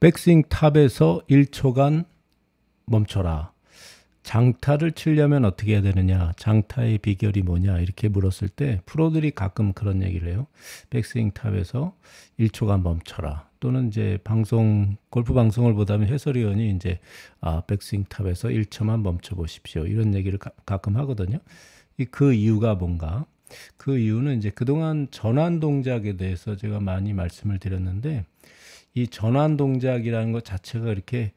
백스윙 탑에서 1초간 멈춰라. 장타를 치려면 어떻게 해야 되느냐? 장타의 비결이 뭐냐? 이렇게 물었을 때 프로들이 가끔 그런 얘기를 해요. 백스윙 탑에서 1초간 멈춰라. 또는 이제 방송 골프 방송을 보다면 해설위원이 이제 아, 백스윙 탑에서 1초만 멈춰 보십시오. 이런 얘기를 가, 끔 하거든요. 그 이유가 뭔가? 그 이유는 이제 그동안 전환 동작에 대해서 제가 많이 말씀을 드렸는데 이 전환 동작이라는 것 자체가 이렇게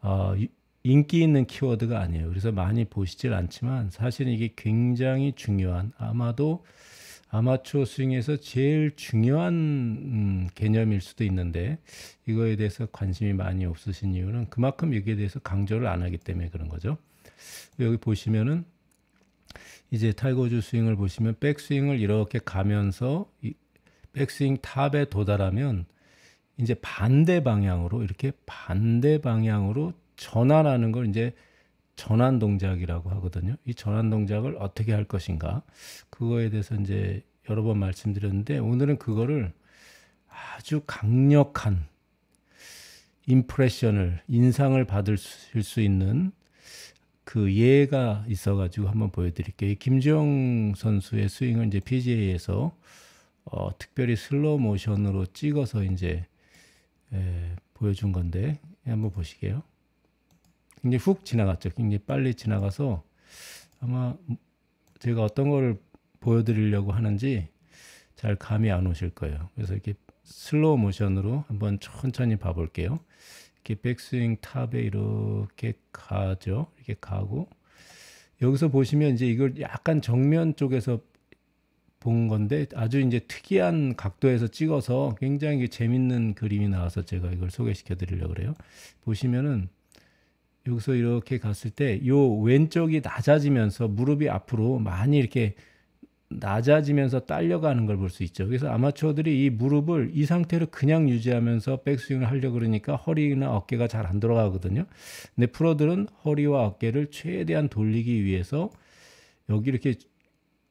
어, 인기 있는 키워드가 아니에요. 그래서 많이 보시질 않지만 사실 이게 굉장히 중요한 아마도 아마추어 스윙에서 제일 중요한 음, 개념일 수도 있는데 이거에 대해서 관심이 많이 없으신 이유는 그만큼 여기에 대해서 강조를 안 하기 때문에 그런 거죠. 여기 보시면은 이제 타이거즈 스윙을 보시면 백스윙을 이렇게 가면서 백스윙 탑에 도달하면 이제 반대 방향으로 이렇게 반대 방향으로 전환하는 걸 이제 전환 동작이라고 하거든요. 이 전환 동작을 어떻게 할 것인가 그거에 대해서 이제 여러 번 말씀드렸는데 오늘은 그거를 아주 강력한 임프레션을 인상을 받을수 있는 그 예가 있어가지고 한번 보여드릴게요. 김주영 선수의 스윙을 이제 PGA에서 어, 특별히 슬로 모션으로 찍어서 이제 예, 보여준 건데 예, 한번 보시게요. 굉장히 훅 지나갔죠. 굉장히 빨리 지나가서 아마 제가 어떤 걸 보여드리려고 하는지 잘 감이 안 오실 거예요. 그래서 이렇게 슬로우 모션으로 한번 천천히 봐볼게요. 이렇게 백스윙 탑에 이렇게 가죠. 이렇게 가고 여기서 보시면 이제 이걸 약간 정면 쪽에서 본 건데 아주 이제 특이한 각도에서 찍어서 굉장히 재밌는 그림이 나와서 제가 이걸 소개시켜 드리려고 그래요. 보시면은 여기서 이렇게 갔을 때 요 왼쪽이 낮아지면서 무릎이 앞으로 많이 이렇게 낮아지면서 딸려가는 걸 볼 수 있죠. 그래서 아마추어들이 이 무릎을 이 상태로 그냥 유지하면서 백스윙을 하려고 그러니까 허리나 어깨가 잘 안 돌아가거든요. 근데 프로들은 허리와 어깨를 최대한 돌리기 위해서 여기 이렇게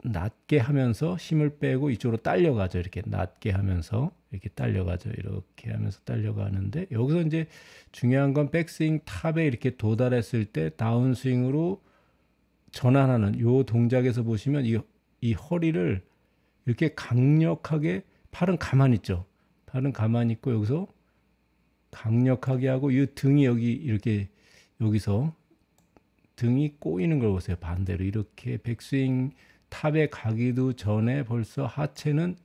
낮게 하면서 힘을 빼고 이쪽으로 딸려가죠. 이렇게 낮게 하면서 이렇게 딸려가죠. 이렇게 하면서 딸려가는데 여기서 이제 중요한 건 백스윙 탑에 이렇게 도달했을 때 다운스윙으로 전환하는 요 동작에서 보시면 이, 이 허리를 이렇게 강력하게 팔은 가만히 있죠. 팔은 가만히 있고 여기서 강력하게 하고 이 등이 여기 이렇게 여기서 등이 꼬이는 걸 보세요. 반대로 이렇게 백스윙 탑에 가기도 전에 벌써 하체는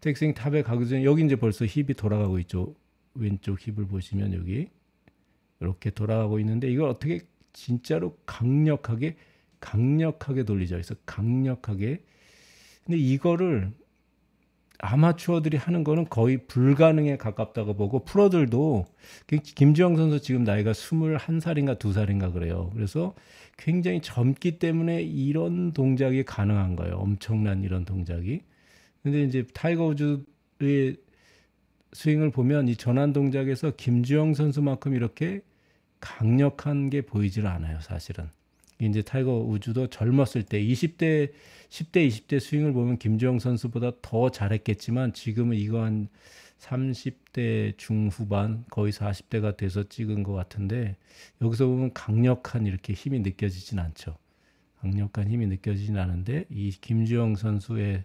택스 탑에 가기 전에 여기 이제 벌써 힙이 돌아가고 있죠. 왼쪽 힙을 보시면 여기 이렇게 돌아가고 있는데 이걸 어떻게 진짜로 강력하게 강력하게 돌리죠 그래서 강력하게 근데 이거를 아마추어들이 하는 거는 거의 불가능에 가깝다고 보고 프로들도 그 김지영 선수 지금 나이가 21살인가 2살인가 그래요. 그래서 굉장히 젊기 때문에 이런 동작이 가능한 거예요. 엄청난 이런 동작이. 근데 이제 타이거 우즈의 스윙을 보면 이 전환 동작에서 김주영 선수만큼 이렇게 강력한 게 보이질 않아요, 사실은. 이제 타이거 우즈도 젊었을 때 20대 10대 20대 스윙을 보면 김주영 선수보다 더 잘했겠지만 지금은 이거 한 30대 중후반 거의 40대가 돼서 찍은 것 같은데 여기서 보면 강력한 이렇게 힘이 느껴지진 않죠. 강력한 힘이 느껴지진 않은데 이 김주영 선수의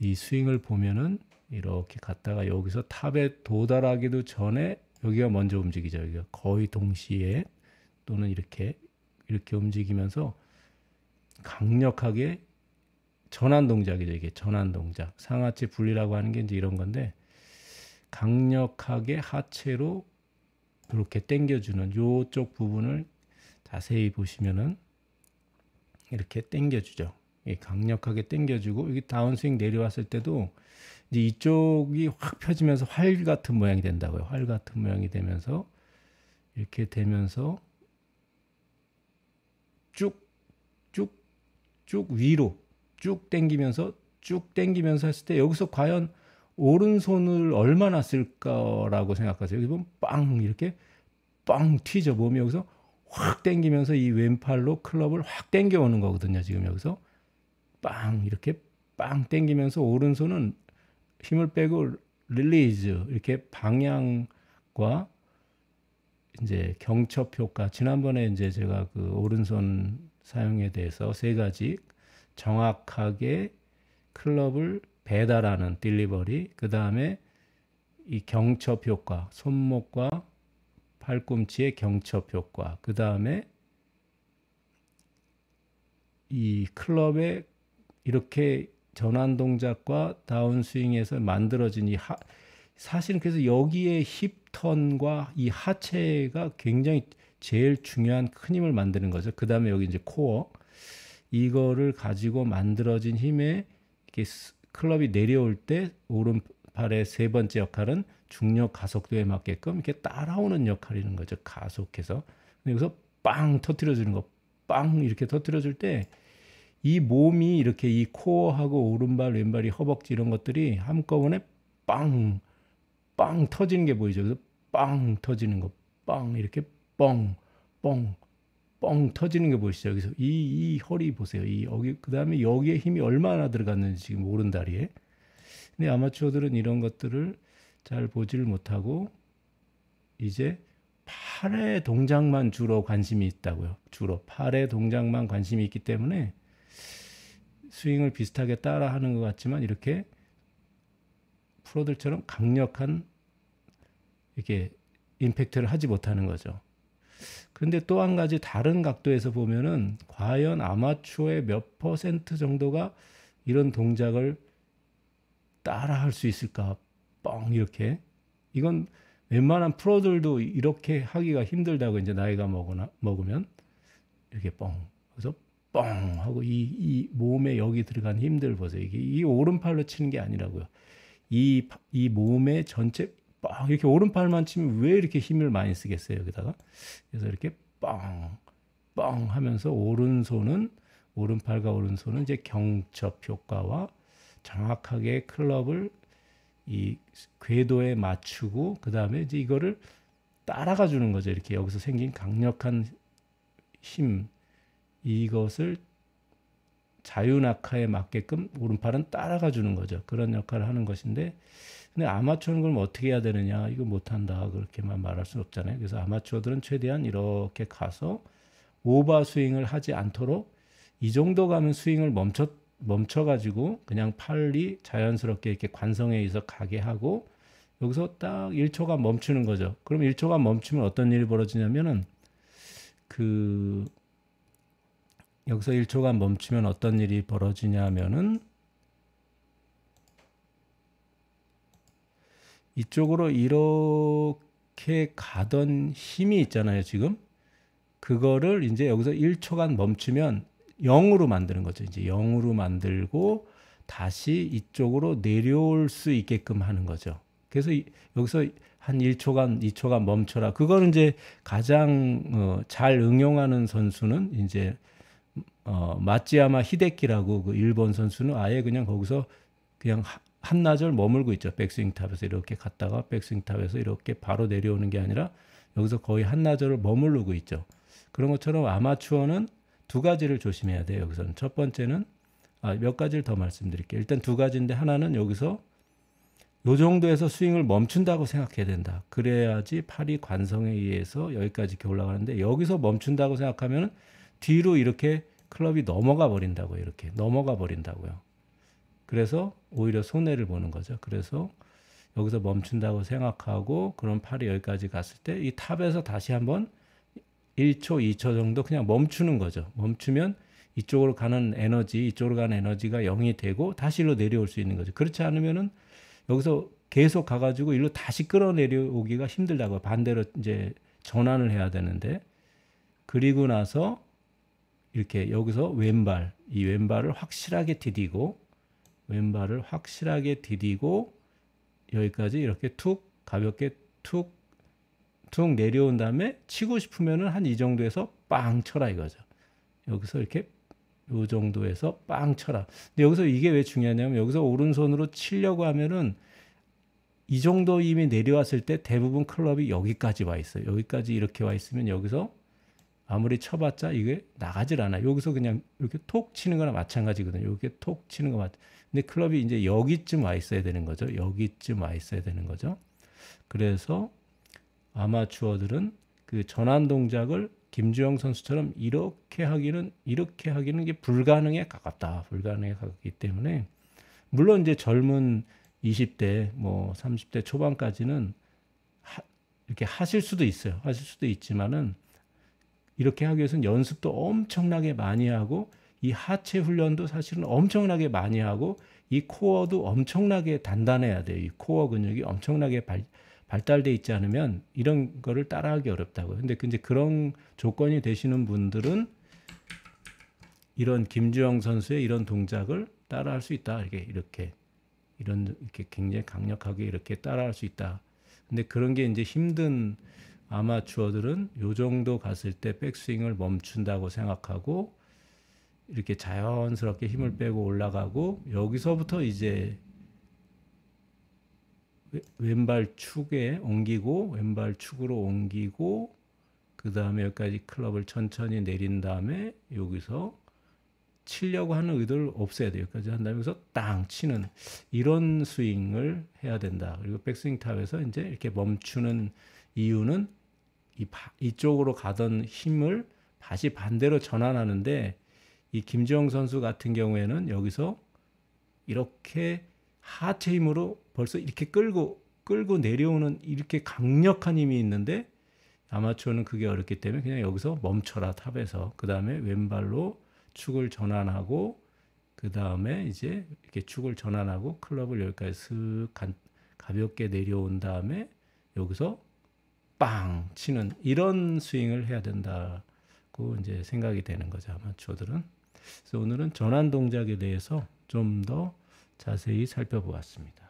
이 스윙을 보면은 이렇게 갔다가 여기서 탑에 도달하기도 전에 여기가 먼저 움직이죠. 여기가 거의 동시에 또는 이렇게 이렇게 움직이면서 강력하게 전환 동작이죠. 이게 전환 동작. 상하체 분리라고 하는 게 이제 이런 건데 강력하게 하체로 이렇게 당겨주는 요쪽 부분을 자세히 보시면은 이렇게 당겨주죠. 예, 강력하게 당겨주고 여기 다운스윙 내려왔을 때도 이제 이쪽이 확 펴지면서 활 같은 모양이 된다고요. 활 같은 모양이 되면서 이렇게 되면서 쭉, 쭉, 쭉 위로 쭉 당기면서 쭉 당기면서 했을 때 여기서 과연 오른손을 얼마나 쓸까라고 생각하세요. 여기 보면 빵 이렇게 빵 튀죠. 몸이 여기서 확 당기면서 이 왼팔로 클럽을 확 당겨 오는 거거든요. 지금 여기서 빵 이렇게 빵 당기면서 오른손은 힘을 빼고 릴리즈 이렇게 방향과 이제 경첩 효과 지난번에 이제 제가 그 오른손 사용에 대해서 세 가지 정확하게 클럽을 배달하는 딜리버리 그 다음에 이 경첩 효과 손목과 팔꿈치의 경첩 효과 그 다음에 이클럽에 이렇게 전환 동작과 다운 스윙에서 만들어진 이 하, 사실은 그래서 여기에 힙턴과 이 하체가 굉장히 제일 중요한 큰 힘을 만드는 거죠. 그 다음에 여기 이제 코어 이거를 가지고 만들어진 힘에 이렇게 클럽이 내려올 때 오른팔의 세 번째 역할은 중력 가속도에 맞게끔 이렇게 따라오는 역할이는 거죠. 가속해서 여기서 빵 터트려 주는 거, 빵 이렇게 터트려 줄때 이 몸이 이렇게 이 코어하고 오른발 왼발이 허벅지 이런 것들이 한꺼번에 빵빵 터지는 게 보이죠. 빵 터지는 거, 빵 이렇게 뻥, 뻥, 뻥 터지는 게 보이시죠. 여기서 이, 이 허리 보세요. 이 여기 그 다음에 여기에 힘이 얼마나 들어갔는지 지금 오른다리에. 근데 아마추어들은 이런 것들을 잘보지 못하고 이제 팔의 동작만 주로 관심이 있다고요. 주로 팔의 동작만 관심이 있기 때문에 스윙을 비슷하게 따라하는 것 같지만 이렇게 프로들처럼 강력한 이렇게 임팩트를 하지 못하는 거죠. 그런데 또 한 가지 다른 각도에서 보면은 과연 아마추어의 몇 퍼센트 정도가 이런 동작을 따라할 수 있을까? 뻥 이렇게 이건 웬만한 프로들도 이렇게 하기가 힘들다고 이제 나이가 먹으나 먹으면 이렇게 뻥 그래서 뻥 하고 이 이 몸에 여기 들어간 힘들 보세요 이게 이 오른팔로 치는 게 아니라고요 이, 이 몸의 전체 빵 이렇게 오른팔만 치면 왜 이렇게 힘을 많이 쓰겠어요 여기다가 그래서 이렇게 뻥뻥 뻥 하면서 오른손은 오른팔과 오른손은 이제 경첩 효과와 정확하게 클럽을 이 궤도에 맞추고 그 다음에 이제 이거를 따라가 주는 거죠 이렇게 여기서 생긴 강력한 힘 이것을 자유낙하에 맞게끔 오른팔은 따라가 주는 거죠. 그런 역할을 하는 것인데 근데 아마추어는 그럼 어떻게 해야 되느냐 이거 못한다 그렇게만 말할 수 없잖아요. 그래서 아마추어들은 최대한 이렇게 가서 오버 스윙을 하지 않도록 이 정도 가면 스윙을 멈춰 멈춰 가지고 그냥 팔이 자연스럽게 이렇게 관성에 의해서 가게 하고 여기서 딱 1초가 멈추는 거죠. 그럼 1초가 멈추면 어떤 일이 벌어지냐면은 그 여기서 1초간 멈추면 어떤 일이 벌어지냐면은 이쪽으로 이렇게 가던 힘이 있잖아요, 지금. 그거를 이제 여기서 1초간 멈추면 0으로 만드는 거죠. 이제 0으로 만들고 다시 이쪽으로 내려올 수 있게끔 하는 거죠. 그래서 여기서 한 1초간, 2초간 멈춰라. 그거는 이제 가장 어, 잘 응용하는 선수는 이제 어, 마찌야마 히데키라고 그 일본 선수는 아예 그냥 거기서 그냥 한나절 머물고 있죠. 백스윙 탑에서 이렇게 갔다가 백스윙 탑에서 이렇게 바로 내려오는 게 아니라 여기서 거의 한나절을 머무르고 있죠. 그런 것처럼 아마추어는 두 가지를 조심해야 돼요. 여기서는 첫 번째는 아, 몇 가지를 더 말씀드릴게요. 일단 두 가지인데 하나는 여기서 요 정도에서 스윙을 멈춘다고 생각해야 된다. 그래야지 팔이 관성에 의해서 여기까지 이렇게 올라가는데 여기서 멈춘다고 생각하면 뒤로 이렇게 클럽이 넘어가 버린다고 이렇게 넘어가 버린다고요. 그래서 오히려 손해를 보는 거죠. 그래서 여기서 멈춘다고 생각하고 그런 팔이 여기까지 갔을 때 이 탑에서 다시 한번 1초, 2초 정도 그냥 멈추는 거죠. 멈추면 이쪽으로 가는 에너지, 이쪽으로 가는 에너지가 0이 되고 다시 일로 내려올 수 있는 거죠. 그렇지 않으면은 여기서 계속 가가지고 일로 다시 끌어내려오기가 힘들다고 반대로 이제 전환을 해야 되는데 그리고 나서 이렇게 여기서 왼발 이 왼발을 확실하게 디디고 왼발을 확실하게 디디고 여기까지 이렇게 툭 가볍게 툭툭 툭 내려온 다음에 치고 싶으면은 한 이 정도에서 빵 쳐라 이거죠. 여기서 이렇게 요 정도에서 빵 쳐라. 근데 여기서 이게 왜 중요하냐면 여기서 오른손으로 치려고 하면은 이 정도 이미 내려왔을 때 대부분 클럽이 여기까지 와 있어요. 여기까지 이렇게 와 있으면 여기서 아무리 쳐봤자 이게 나가질 않아. 여기서 그냥 이렇게 톡 치는 거나 마찬가지거든요. 이렇게 톡 치는 거 맞. 죠 근데 클럽이 이제 여기쯤 와 있어야 되는 거죠. 여기쯤 와 있어야 되는 거죠. 그래서 아마추어들은 그 전환 동작을 김주영 선수처럼 이렇게 하기는 이렇게 하기는 이게 불가능에 가깝다. 불가능에 가깝기 때문에 물론 이제 젊은 20대 뭐 30대 초반까지는 하, 이렇게 하실 수도 있어요. 하실 수도 있지만은 이렇게 하기 위해서는 연습도 엄청나게 많이 하고 이 하체 훈련도 사실은 엄청나게 많이 하고 이 코어도 엄청나게 단단해야 돼요. 이 코어 근육이 엄청나게 발, 발달돼 있지 않으면 이런 거를 따라하기 어렵다고 근데 이제 그런 조건이 되시는 분들은 이런 김주영 선수의 이런 동작을 따라할 수 있다. 이렇게 이렇게 이런 이렇게 굉장히 강력하게 이렇게 따라할 수 있다. 근데 그런 게 이제 힘든 아마추어들은 요 정도 갔을 때 백스윙을 멈춘다고 생각하고 이렇게 자연스럽게 힘을 음. 빼고 올라가고 여기서부터 이제 왼발 축에 옮기고 왼발 축으로 옮기고 그 다음에 여기까지 클럽을 천천히 내린 다음에 여기서 치려고 하는 의도를 없애야 돼요. 여기까지 한 다음에 여기서 땅 치는 이런 스윙을 해야 된다. 그리고 백스윙 탑에서 이제 이렇게 멈추는 이유는 이 바, 이쪽으로 가던 힘을 다시 반대로 전환하는데 이 김지영 선수 같은 경우에는 여기서 이렇게 하체 힘으로 벌써 이렇게 끌고 끌고 내려오는 이렇게 강력한 힘이 있는데 아마추어는 그게 어렵기 때문에 그냥 여기서 멈춰라 탑에서 그 다음에 왼발로 축을 전환하고 그 다음에 이제 이렇게 축을 전환하고 클럽을 여기까지 슥 가볍게 내려온 다음에 여기서 빵 치는 이런 스윙을 해야 된다고 이제 생각이 되는 거죠 아마추어들은. 그래서 오늘은 전환 동작에 대해서 좀 더 자세히 살펴보았습니다.